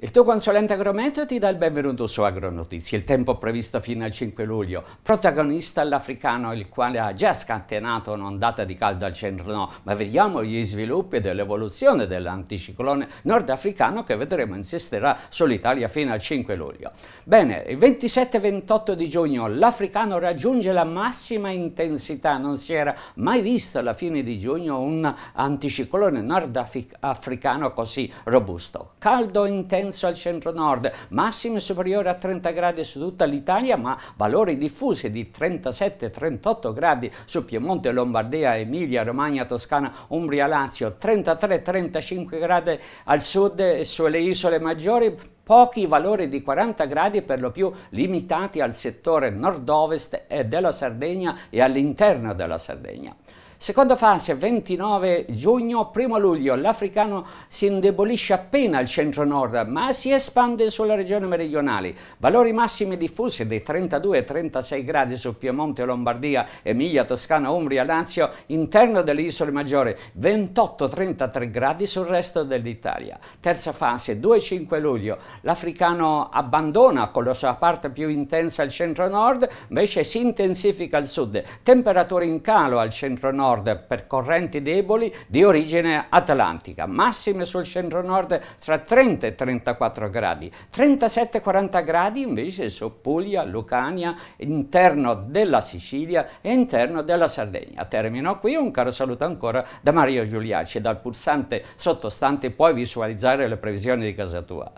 Il tuo consulente agrometeo ti dà il benvenuto su Agronotizie, il tempo previsto fino al 5 luglio. Protagonista l'africano, il quale ha già scatenato un'ondata di caldo al centro, no, ma vediamo gli sviluppi dell'evoluzione dell'anticiclone nordafricano che vedremo insisterà sull'Italia fino al 5 luglio. Bene, il 27-28 di giugno l'africano raggiunge la massima intensità, non si era mai visto alla fine di giugno un anticiclone nordafricano così robusto. Caldo intenso Firenze al centro-nord, massime superiori a 30 gradi su tutta l'Italia, ma valori diffusi di 37-38 gradi su Piemonte, Lombardia, Emilia, Romagna, Toscana, Umbria, Lazio, 33-35 gradi al sud e sulle isole maggiori, pochi valori di 40 gradi per lo più limitati al settore nord-ovest della Sardegna e all'interno della Sardegna. Seconda fase, 29 giugno, 1 luglio, l'africano si indebolisce appena al centro-nord, ma si espande sulle regioni meridionali. Valori massimi diffusi dei 32 36 gradi su Piemonte, Lombardia, Emilia, Toscana, Umbria, Lazio, interno delle isole maggiori, 28-33 gradi sul resto dell'Italia. Terza fase, 2-5 luglio, l'africano abbandona con la sua parte più intensa al centro-nord, invece si intensifica al sud, temperature in calo al centro-nord, nord per correnti deboli di origine atlantica, massime sul centro nord tra 30 e 34 gradi, 37-40 gradi invece su Puglia, Lucania, interno della Sicilia e interno della Sardegna. Termino qui, un caro saluto ancora da Mario Giuliacci, dal pulsante sottostante puoi visualizzare le previsioni di casa tua.